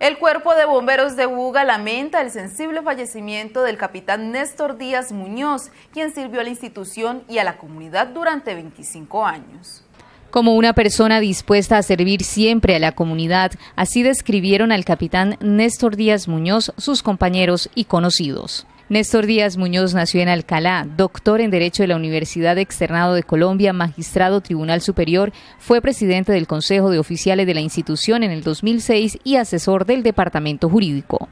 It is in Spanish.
El cuerpo de bomberos de Buga lamenta el sensible fallecimiento del capitán Néstor Díaz Muñoz, quien sirvió a la institución y a la comunidad durante 25 años. Como una persona dispuesta a servir siempre a la comunidad, así describieron al capitán Néstor Díaz Muñoz sus compañeros y conocidos. Néstor Díaz Muñoz nació en Alcalá, doctor en Derecho de la Universidad Externado de Colombia, magistrado Tribunal Superior, fue presidente del Consejo de Oficiales de la institución en el 2006 y asesor del Departamento Jurídico.